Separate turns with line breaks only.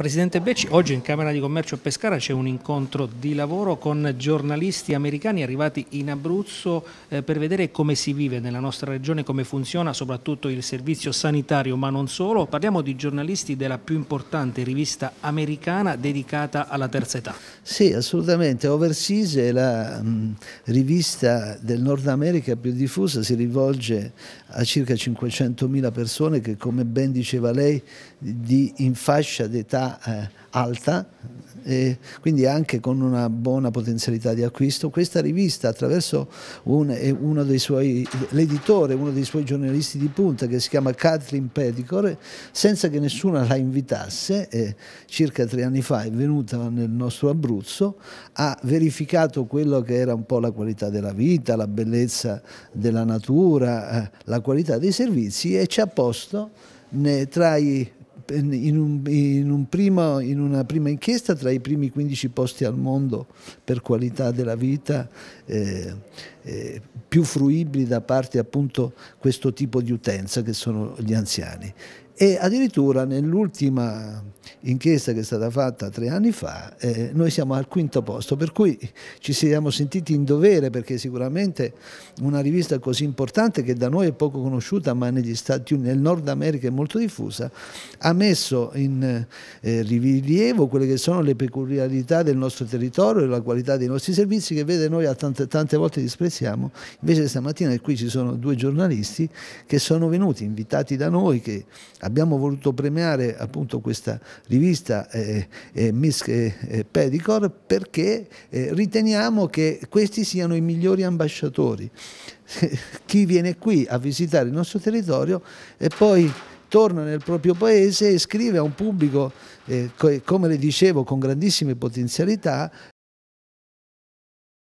Presidente Becci, oggi in Camera di Commercio a Pescara c'è un incontro di lavoro con giornalisti americani arrivati in Abruzzo eh, per vedere come si vive nella nostra regione, come funziona soprattutto il servizio sanitario, ma non solo. Parliamo di giornalisti della più importante rivista americana dedicata alla terza età.
Sì, assolutamente. Overseas è la mh, mm, rivista del Nord America più diffusa, si rivolge a circa 500.000 persone che come ben diceva lei di in fascia d'età eh, alta, quindi anche con una buona potenzialità di acquisto. Questa rivista attraverso un, uno dei suoi, l'editore, uno dei suoi giornalisti di punta che si chiama Kathleen Pedicore, senza che nessuno la invitasse, eh, circa tre anni fa è venuta nel nostro Abruzzo, ha verificato quello che era un po' la qualità della vita, la bellezza della natura, eh, la qualità dei servizi e ci ha posto ne, tra i in, un, in, un primo, in, una prima inchiesta tra i primi 15 posti al mondo per qualità della vita. Eh, eh, più fruibili da parte appunto questo tipo di utenza che sono gli anziani. E addirittura nell'ultima inchiesta che è stata fatta tre anni fa, eh, noi siamo al quinto posto, per cui ci siamo sentiti in dovere perché sicuramente una rivista così importante che da noi è poco conosciuta ma negli Stati Uniti, nel Nord America è molto diffusa, ha messo in eh, rilievo quelle che sono le peculiarità del nostro territorio e la qualità dei nostri servizi che vede noi tante, tante volte disprezziamo Invece stamattina qui ci sono due giornalisti che sono venuti, invitati da noi, che abbiamo voluto premiare appunto questa rivista eh, eh, eh Miss eh, eh, Pedicor perché eh, riteniamo che questi siano i migliori ambasciatori. Chi viene qui a visitare il nostro territorio e poi torna nel proprio paese e scrive a un pubblico, eh, come le dicevo, con grandissime potenzialità,